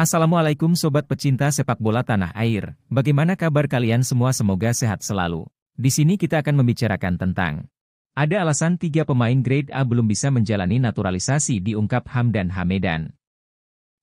Assalamualaikum sobat pecinta sepak bola tanah air. Bagaimana kabar kalian semua? Semoga sehat selalu. Di sini kita akan membicarakan tentang ada alasan tiga pemain grade A belum bisa menjalani naturalisasi diungkap Hamdan Hamedan.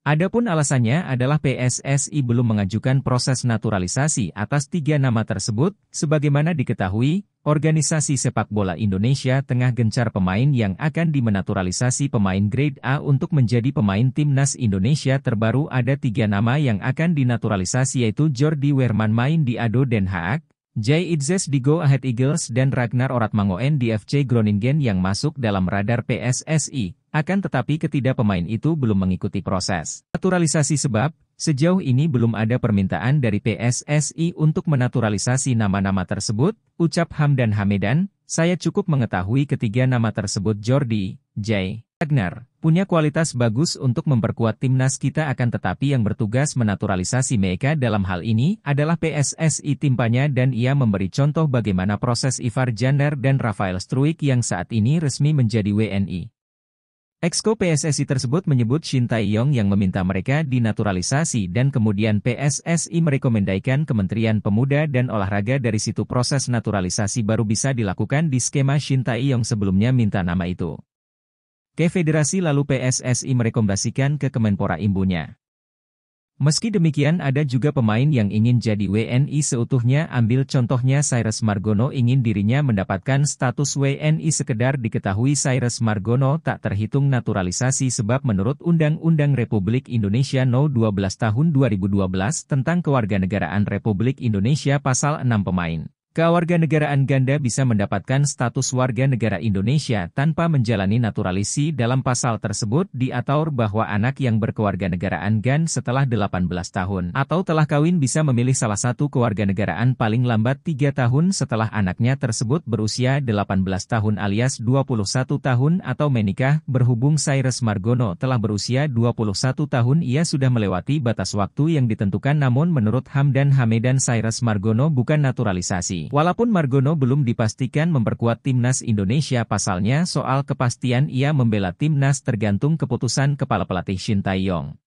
Adapun alasannya adalah PSSI belum mengajukan proses naturalisasi atas tiga nama tersebut, sebagaimana diketahui, Organisasi sepak bola Indonesia tengah gencar pemain yang akan dimenaturalisasi pemain grade A untuk menjadi pemain timnas Indonesia terbaru ada tiga nama yang akan dinaturalisasi yaitu Jordi Werman main di Ado Den Haag, Jay Idzes di Go Ahead Eagles dan Ragnar Oratmangoen di FC Groningen yang masuk dalam radar PSSI, akan tetapi ketidakpemain pemain itu belum mengikuti proses. Naturalisasi sebab, Sejauh ini belum ada permintaan dari PSSI untuk menaturalisasi nama-nama tersebut, ucap Hamdan Hamedan, saya cukup mengetahui ketiga nama tersebut Jordi, Jay, Agnar, punya kualitas bagus untuk memperkuat timnas kita akan tetapi yang bertugas menaturalisasi mereka dalam hal ini adalah PSSI timpanya dan ia memberi contoh bagaimana proses Ivar Jander dan Rafael Struik yang saat ini resmi menjadi WNI. Exco PSSI tersebut menyebut Shin Tae-yong yang meminta mereka dinaturalisasi dan kemudian PSSI merekomendasikan Kementerian Pemuda dan Olahraga dari situ proses naturalisasi baru bisa dilakukan di skema Shin Tae-yong sebelumnya minta nama itu. Ke Federasi lalu PSSI merekomendasikan ke Kemenpora imbunya. Meski demikian ada juga pemain yang ingin jadi WNI seutuhnya ambil contohnya Cyrus Margono ingin dirinya mendapatkan status WNI sekedar diketahui Cyrus Margono tak terhitung naturalisasi sebab menurut Undang-Undang Republik Indonesia No 12 tahun 2012 tentang Kewarganegaraan Republik Indonesia pasal 6 pemain kewarganegaraan ganda bisa mendapatkan status warga negara Indonesia tanpa menjalani naturalisasi dalam pasal tersebut diatur bahwa anak yang berkewarganegaraan GAN setelah 18 tahun atau telah kawin bisa memilih salah satu kewarganegaraan paling lambat 3 tahun setelah anaknya tersebut berusia 18 tahun alias 21 tahun atau menikah berhubung Cyrus Margono telah berusia 21 tahun ia sudah melewati batas waktu yang ditentukan namun menurut Hamdan Hamedan Cyrus Margono bukan naturalisasi. Walaupun Margono belum dipastikan memperkuat timnas Indonesia pasalnya soal kepastian ia membela timnas tergantung keputusan kepala pelatih Shin Tae-yong.